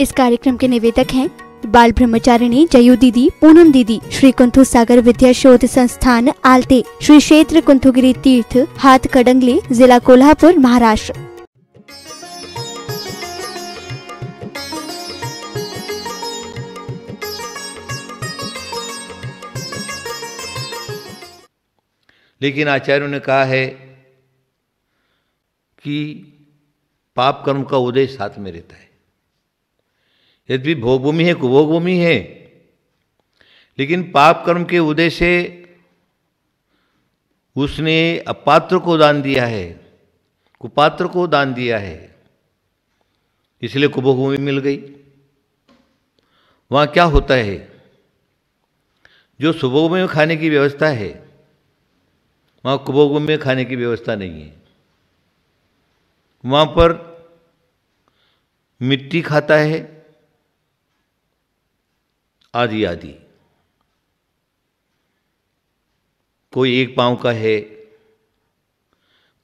इस कार्यक्रम के निवेदक हैं बाल ब्रह्मचारिणी जयू दीदी पूनम दीदी श्री कुंथु सागर विद्या शोध संस्थान आलते श्री क्षेत्र कुंथुगिरी तीर्थ हाथ कडंगले जिला कोल्हापुर महाराष्ट्र लेकिन आचार्यों ने कहा है कि पाप कर्म का उदय साथ में रहता है यद्यपि भोग भूमि है कुभोगभूमि है लेकिन पाप कर्म के उदय से उसने अपात्र को दान दिया है कुपात्र को दान दिया है इसलिए कुभोगभूमि मिल गई वहाँ क्या होता है जो सुभोग में खाने की व्यवस्था है वहाँ कुभोग में खाने की व्यवस्था नहीं है वहाँ पर मिट्टी खाता है आदि आदि कोई एक पांव का है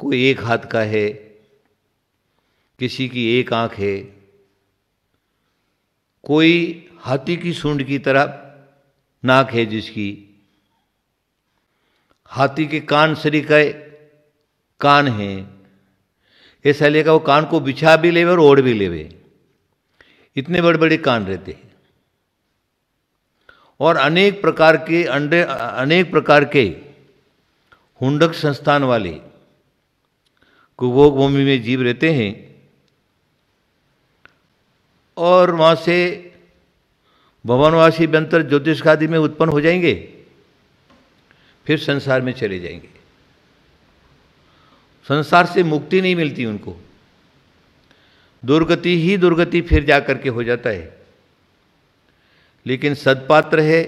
कोई एक हाथ का है किसी की एक आंख है कोई हाथी की सूंड की तरह नाक है जिसकी हाथी के कान शरीर का कान है ऐसा लेगा वो कान को बिछा भी लेवे और ओढ़ भी लेवे इतने बड़े बड़े कान रहते हैं और अनेक प्रकार के अंडे अनेक प्रकार के हुंडक संस्थान वाले कुभोग भूमि में जीव रहते हैं और वहाँ से भवनवासी बंतर ज्योतिष आदि में उत्पन्न हो जाएंगे फिर संसार में चले जाएंगे संसार से मुक्ति नहीं मिलती उनको दुर्गति ही दुर्गति फिर जा करके हो जाता है लेकिन सदपात्र है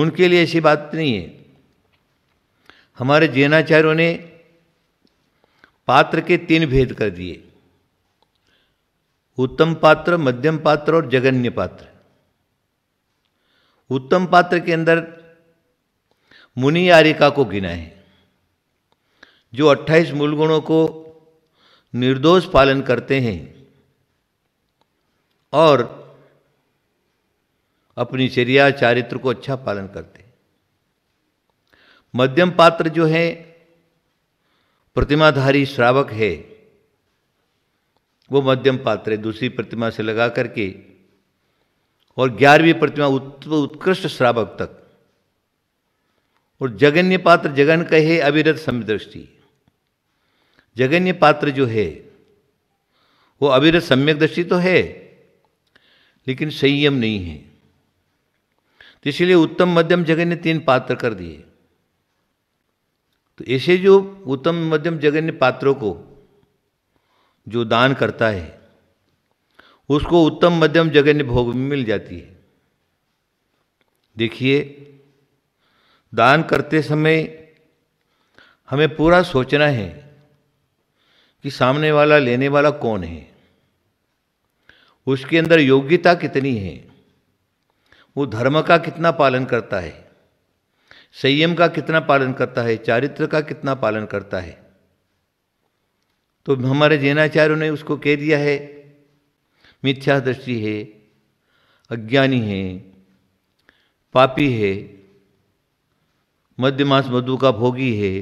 उनके लिए ऐसी बात नहीं है हमारे जैनाचार्यों ने पात्र के तीन भेद कर दिए उत्तम पात्र मध्यम पात्र और जगन्य पात्र उत्तम पात्र के अंदर मुनि आरिका को गिना है जो 28 मूल गुणों को निर्दोष पालन करते हैं और अपनी चर्या चारित्र को अच्छा पालन करते मध्यम पात्र जो है प्रतिमाधारी श्रावक है वो मध्यम पात्र है दूसरी प्रतिमा से लगा करके और ग्यारहवीं प्रतिमा उत्कृष्ट श्रावक तक और जगन्य पात्र जगन कहे अविरत समदृष्टि जगन्य पात्र जो है वो अविरत सम्यक दृष्टि तो है लेकिन संयम नहीं है तो उत्तम मध्यम जगह ने तीन पात्र कर दिए तो ऐसे जो उत्तम मध्यम जगह ने पात्रों को जो दान करता है उसको उत्तम मध्यम जगन्य भोग में मिल जाती है देखिए दान करते समय हमें पूरा सोचना है कि सामने वाला लेने वाला कौन है उसके अंदर योग्यता कितनी है वो धर्म का कितना पालन करता है संयम का कितना पालन करता है चारित्र का कितना पालन करता है तो हमारे जैनाचार्यों ने उसको कह दिया है मिथ्या दृष्टि है अज्ञानी है पापी है मध्यमांस मधु का भोगी है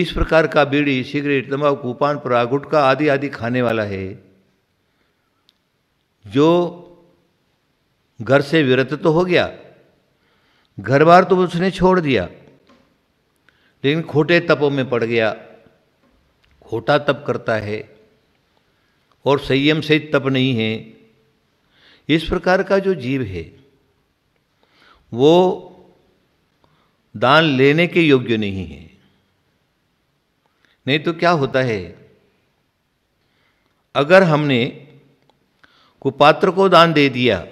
इस प्रकार का बीड़ी सिगरेट तंबाकू पान परा गुटखा आदि आदि खाने वाला है जो घर से विरत तो हो गया घर बार तो उसने छोड़ दिया लेकिन खोटे तपों में पड़ गया खोटा तप करता है और संयम से तप नहीं है इस प्रकार का जो जीव है वो दान लेने के योग्य नहीं है नहीं तो क्या होता है अगर हमने कुपात्र को दान दे दिया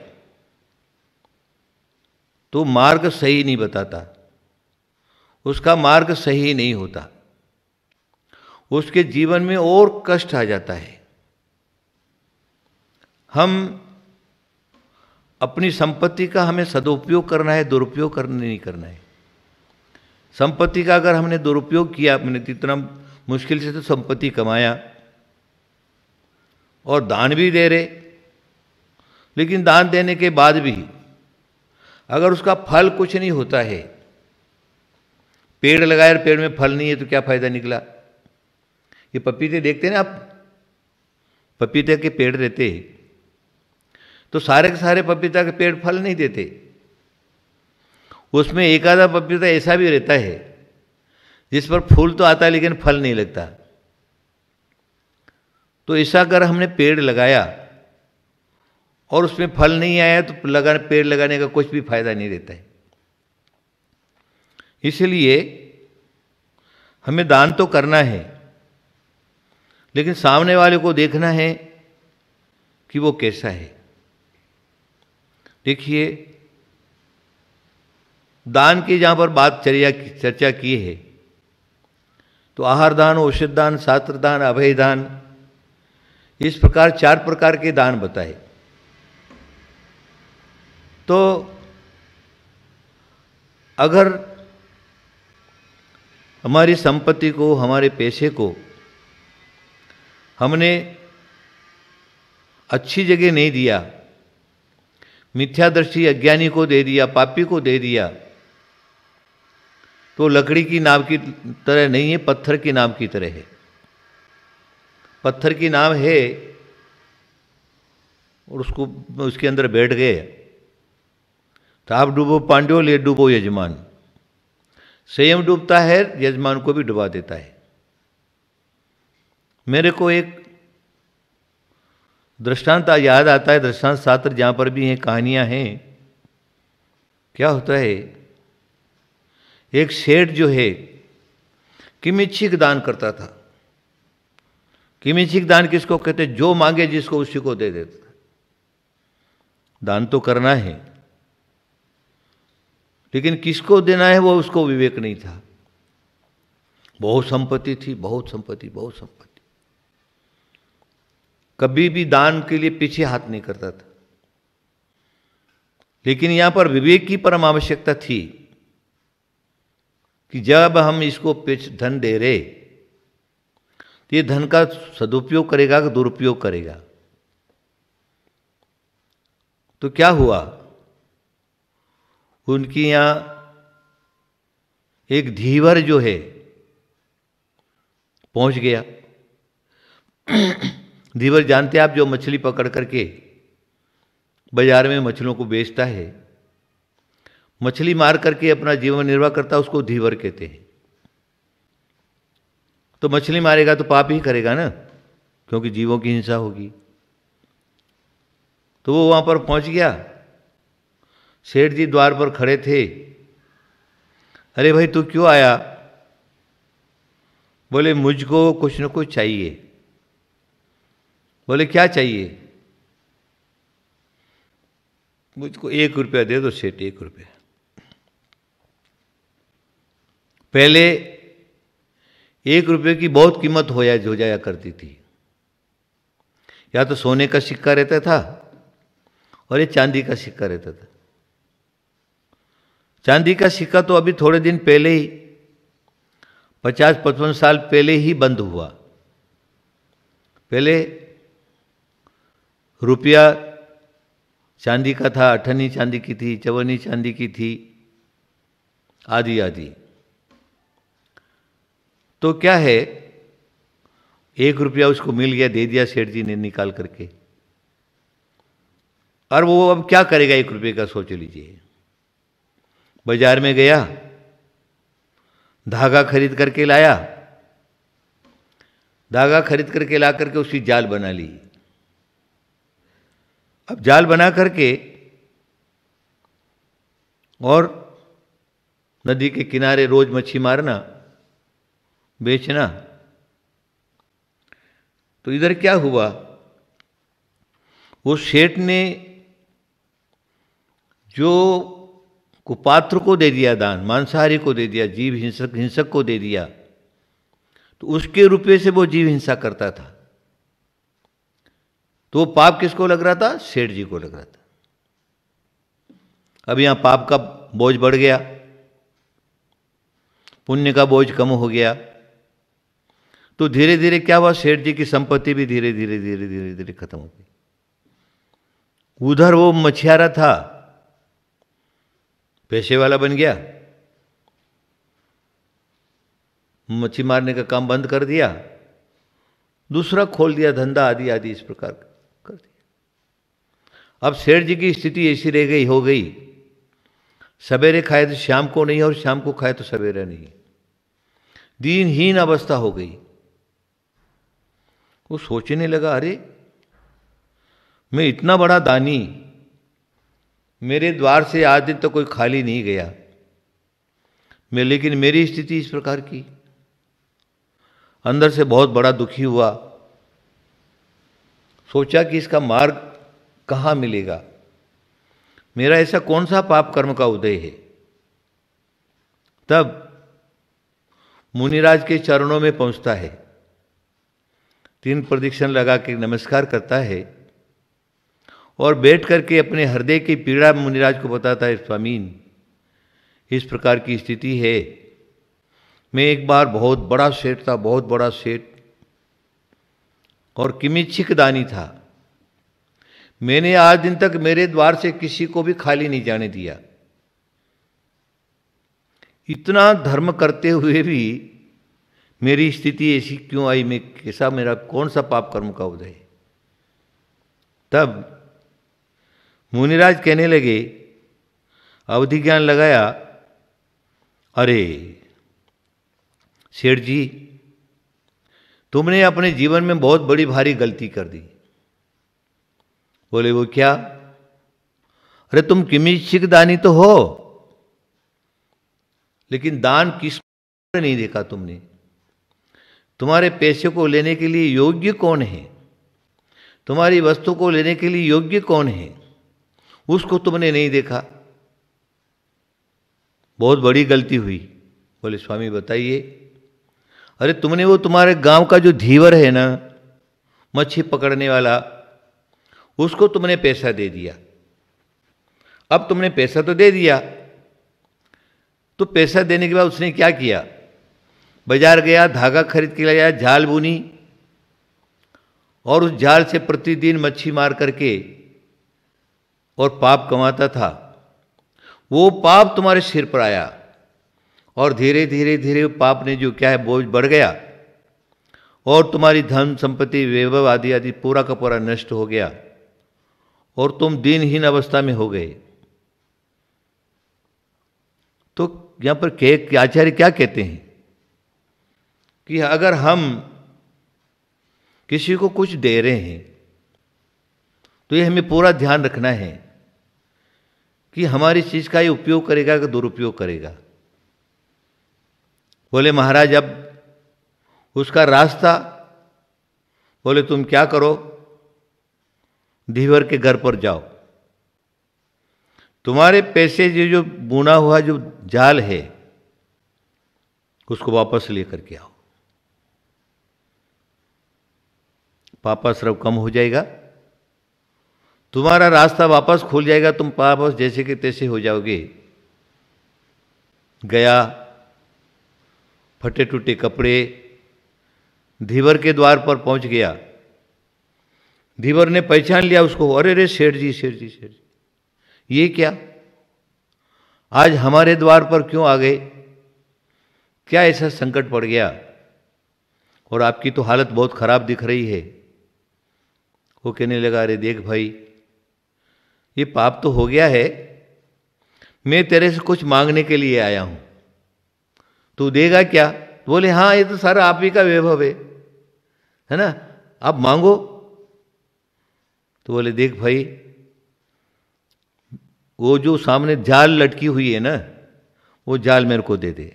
तो मार्ग सही नहीं बताता उसका मार्ग सही नहीं होता उसके जीवन में और कष्ट आ जाता है हम अपनी संपत्ति का हमें सदुपयोग करना है दुरुपयोग करने नहीं करना है संपत्ति का अगर हमने दुरुपयोग किया मैंने तो इतना मुश्किल से तो संपत्ति कमाया और दान भी दे रहे लेकिन दान देने के बाद भी अगर उसका फल कुछ नहीं होता है पेड़ लगाए और पेड़ में फल नहीं है तो क्या फायदा निकला ये पपीते देखते ना आप पपीते के पेड़ रहते तो सारे के सारे पपीता के पेड़ फल नहीं देते उसमें एक आधा पपीता ऐसा भी रहता है जिस पर फूल तो आता है लेकिन फल नहीं लगता तो ऐसा अगर हमने पेड़ लगाया और उसमें फल नहीं आया तो लगा पेड़ लगाने का कुछ भी फायदा नहीं रहता है इसलिए हमें दान तो करना है लेकिन सामने वाले को देखना है कि वो कैसा है देखिए दान की जहाँ पर बात चर्या चर्चा की है तो आहार दान औषध दान शास्त्र दान अभय दान इस प्रकार चार प्रकार के दान बताए तो अगर हमारी संपत्ति को हमारे पैसे को हमने अच्छी जगह नहीं दिया मिथ्यादृष्टि अज्ञानी को दे दिया पापी को दे दिया तो लकड़ी की नाव की तरह नहीं है पत्थर की नाव की तरह है पत्थर की नाव है और उसको उसके अंदर बैठ गए तो आप डूबो पांडव ले डूबो यजमान संयम डूबता है यजमान को भी डुबा देता है मेरे को एक दृष्टांत याद आता है दृष्टांत शास्त्र जहाँ पर भी हैं कहानियाँ हैं क्या होता है एक सेठ जो है किमिच्छिक दान करता था किमिच्छिक दान किसको कहते जो मांगे जिसको उसी को दे देता दान तो करना है लेकिन किसको देना है वो उसको विवेक नहीं था बहुत संपत्ति थी बहुत संपत्ति बहुत संपत्ति कभी भी दान के लिए पीछे हाथ नहीं करता था लेकिन यहां पर विवेक की परम आवश्यकता थी कि जब हम इसको धन दे रहे तो ये धन का सदुपयोग करेगा कि दुरुपयोग करेगा तो क्या हुआ उनकी यहाँ एक धीवर जो है पहुंच गया धीवर जानते आप जो मछली पकड़ करके बाजार में मछलियों को बेचता है मछली मार करके अपना जीवन निर्वाह करता उसको धीवर कहते हैं तो मछली मारेगा तो पाप ही करेगा ना क्योंकि जीवों की हिंसा होगी तो वो वहाँ पर पहुंच गया सेठ जी द्वार पर खड़े थे अरे भाई तू क्यों आया बोले मुझको कुछ न कुछ चाहिए बोले क्या चाहिए मुझको एक रुपया दे दो सेठ एक रुपया पहले एक रुपये की बहुत कीमत हो जाए हो जाया करती थी या तो सोने का सिक्का रहता था और ये चांदी का सिक्का रहता था चांदी का सिक्का तो अभी थोड़े दिन पहले ही पचास पचपन साल पहले ही बंद हुआ पहले रुपया चांदी का था अठनी चांदी की थी चवनी चांदी की थी आदि आदि तो क्या है एक रुपया उसको मिल गया दे दिया सेठ जी ने निकाल करके और वो अब क्या करेगा एक रुपये का सोच लीजिए बाजार में गया धागा खरीद करके लाया धागा खरीद करके ला करके उसकी जाल बना ली अब जाल बना करके और नदी के किनारे रोज मच्छी मारना बेचना तो इधर क्या हुआ वो सेठ ने जो कुपात्र को दे दिया दान मांसाहारी को दे दिया जीव हिंसक हिंसक को दे दिया तो उसके रुपये से वो जीव हिंसा करता था तो वो पाप किसको लग रहा था सेठ जी को लग रहा था अब यहां पाप का बोझ बढ़ गया पुण्य का बोझ कम हो गया तो धीरे धीरे क्या हुआ सेठ जी की संपत्ति भी धीरे धीरे धीरे धीरे धीरे खत्म हो गई उधर वो मछियारा था पेशे वाला बन गया मच्छी मारने का काम बंद कर दिया दूसरा खोल दिया धंधा आदि आदि इस प्रकार कर दिया अब सेठ जी की स्थिति ऐसी रह गई हो गई सवेरे खाए तो शाम को नहीं और शाम को खाए तो सवेरे नहीं दीनहीन अवस्था हो गई वो सोचने लगा अरे मैं इतना बड़ा दानी मेरे द्वार से आज दिन तो कोई खाली नहीं गया मैं लेकिन मेरी स्थिति इस प्रकार की अंदर से बहुत बड़ा दुखी हुआ सोचा कि इसका मार्ग कहाँ मिलेगा मेरा ऐसा कौन सा पाप कर्म का उदय है तब मुनिराज के चरणों में पहुंचता है तीन प्रदीक्षण लगा के नमस्कार करता है और बैठ करके अपने हृदय की पीड़ा मुनिराज को बताता है स्वामीन इस प्रकार की स्थिति है मैं एक बार बहुत बड़ा सेठ था बहुत बड़ा सेठ और किमिच्छिक दानी था मैंने आज दिन तक मेरे द्वार से किसी को भी खाली नहीं जाने दिया इतना धर्म करते हुए भी मेरी स्थिति ऐसी क्यों आई मैं कैसा मेरा कौन सा पाप कर्म का उदय तब मुनिराज कहने लगे अवधि ज्ञान लगाया अरे सेठ जी तुमने अपने जीवन में बहुत बड़ी भारी गलती कर दी बोले वो क्या अरे तुम किमिशिक दानी तो हो लेकिन दान किस नहीं देखा तुमने तुम्हारे पैसे को लेने के लिए योग्य कौन है तुम्हारी वस्तु को लेने के लिए योग्य कौन है उसको तुमने नहीं देखा बहुत बड़ी गलती हुई बोले स्वामी बताइए अरे तुमने वो तुम्हारे गांव का जो धीवर है ना मच्छी पकड़ने वाला उसको तुमने पैसा दे दिया अब तुमने पैसा तो दे दिया तो पैसा देने के बाद उसने क्या किया बाजार गया धागा खरीद के लाया जाल बुनी और उस जाल से प्रतिदिन मच्छी मार करके और पाप कमाता था वो पाप तुम्हारे सिर पर आया और धीरे धीरे धीरे पाप ने जो क्या है बोझ बढ़ गया और तुम्हारी धन संपत्ति वैभव आदि आदि पूरा का पूरा नष्ट हो गया और तुम दिनहीन अवस्था में हो गए तो यहां पर के आचार्य क्या कहते हैं कि अगर हम किसी को कुछ दे रहे हैं तो ये हमें पूरा ध्यान रखना है कि हमारी चीज़ का ही उपयोग करेगा कि दुरुपयोग करेगा बोले महाराज अब उसका रास्ता बोले तुम क्या करो धीवर के घर पर जाओ तुम्हारे पैसे जो जो बुना हुआ जो जाल है उसको वापस लेकर के आओ पापा श्रव कम हो जाएगा तुम्हारा रास्ता वापस खुल जाएगा तुम वापस जैसे के तैसे हो जाओगे गया फटे टूटे कपड़े धीवर के द्वार पर पहुंच गया धीवर ने पहचान लिया उसको अरे अरे शेठ जी शेर जी शेठ जी ये क्या आज हमारे द्वार पर क्यों आ गए क्या ऐसा संकट पड़ गया और आपकी तो हालत बहुत ख़राब दिख रही है वो कहने लगा अरे देख भाई ये पाप तो हो गया है मैं तेरे से कुछ मांगने के लिए आया हूँ तू देगा क्या बोले हाँ ये तो सारा आप ही का वैभव है है ना आप मांगो तो बोले देख भाई वो जो सामने जाल लटकी हुई है ना वो जाल मेरे को दे दे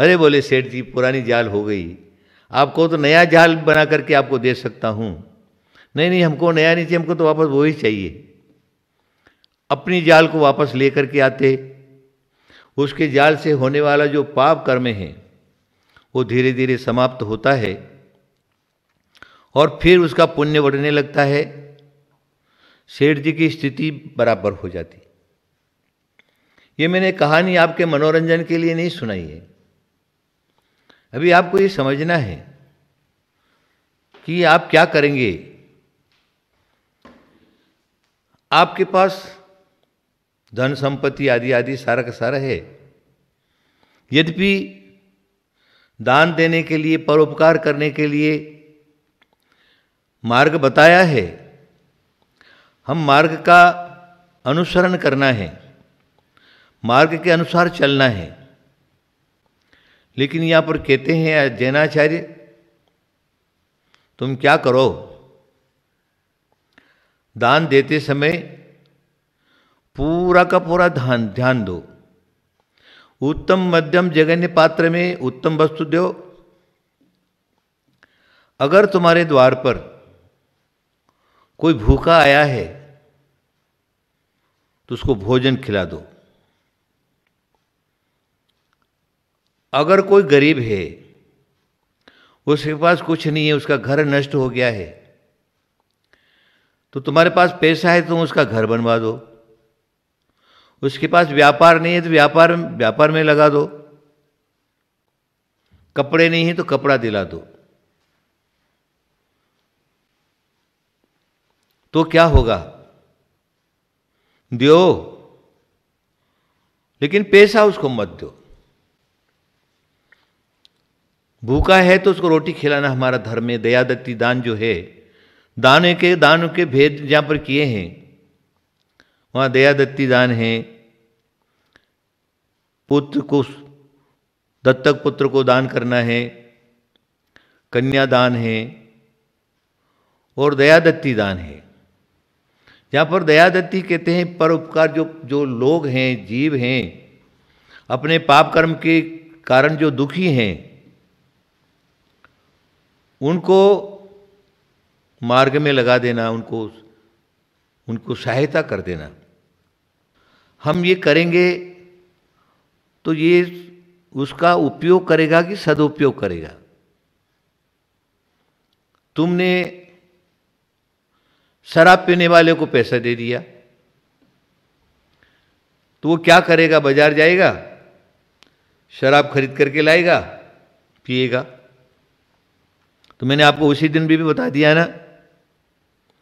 अरे बोले सेठ जी पुरानी जाल हो गई आपको तो नया जाल बना करके आपको दे सकता हूँ नहीं नहीं हमको नया नहीं चाहिए हमको तो वापस वो ही चाहिए अपनी जाल को वापस लेकर के आते उसके जाल से होने वाला जो पाप कर्म है वो धीरे धीरे समाप्त होता है और फिर उसका पुण्य बढ़ने लगता है सेठ जी की स्थिति बराबर हो जाती ये मैंने कहानी आपके मनोरंजन के लिए नहीं सुनाई है अभी आपको ये समझना है कि आप क्या करेंगे आपके पास धन संपत्ति आदि आदि सारा का सारा है यद्यपि दान देने के लिए परोपकार करने के लिए मार्ग बताया है हम मार्ग का अनुसरण करना है मार्ग के अनुसार चलना है लेकिन यहाँ पर कहते हैं जैनाचार्य तुम क्या करो दान देते समय पूरा का पूरा ध्यान ध्यान दो उत्तम मध्यम जगन्य पात्र में उत्तम वस्तु दो अगर तुम्हारे द्वार पर कोई भूखा आया है तो उसको भोजन खिला दो अगर कोई गरीब है उसके पास कुछ नहीं है उसका घर नष्ट हो गया है तो तुम्हारे पास पैसा है तुम उसका घर बनवा दो उसके पास व्यापार नहीं है तो व्यापार व्यापार में लगा दो कपड़े नहीं है तो कपड़ा दिला दो तो क्या होगा दियो लेकिन पैसा उसको मत दो भूखा है तो उसको रोटी खिलाना हमारा धर्म है दयादत्ती दान जो है दान के दान के भेद जहां पर किए हैं वहाँ दया दत्ती दान है पुत्र को दत्तक पुत्र को दान करना है कन्या दान है और दयादत्ती दान है यहाँ पर दया दत्ती कहते हैं परोपकार जो जो लोग हैं जीव हैं अपने पाप कर्म के कारण जो दुखी हैं उनको मार्ग में लगा देना उनको उनको सहायता कर देना हम ये करेंगे तो ये उसका उपयोग करेगा कि सदुपयोग करेगा तुमने शराब पीने वाले को पैसा दे दिया तो वो क्या करेगा बाजार जाएगा शराब खरीद करके लाएगा पिएगा तो मैंने आपको उसी दिन भी, भी बता दिया ना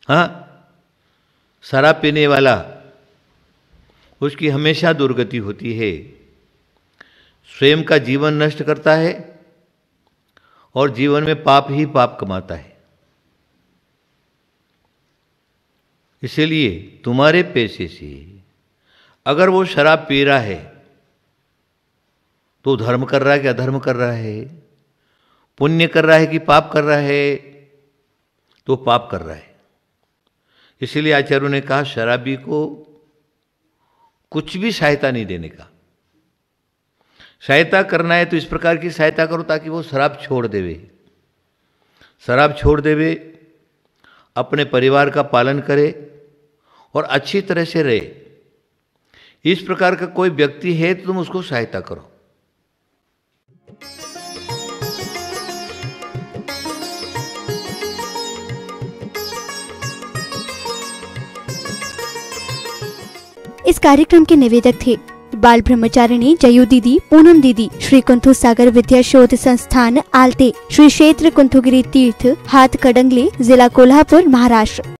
हाँ शराब पीने वाला उसकी हमेशा दुर्गति होती है स्वयं का जीवन नष्ट करता है और जीवन में पाप ही पाप कमाता है इसलिए तुम्हारे पैसे से अगर वो शराब पी रहा है तो धर्म कर रहा है कि अधर्म कर रहा है पुण्य कर रहा है कि पाप कर रहा है तो पाप कर रहा है इसीलिए आचार्यों ने कहा शराबी को कुछ भी सहायता नहीं देने का सहायता करना है तो इस प्रकार की सहायता करो ताकि वो शराब छोड़ देवे शराब छोड़ देवे अपने परिवार का पालन करे और अच्छी तरह से रहे इस प्रकार का कोई व्यक्ति है तो तुम उसको सहायता करो इस कार्यक्रम के निवेदक थे बाल ब्रह्मचारिणी जयू दीदी पूनम दीदी श्री कुंथु सागर विद्या शोध संस्थान आलते श्री क्षेत्र कुंथुगिरी तीर्थ हाथ कडंगले जिला कोल्हापुर महाराष्ट्र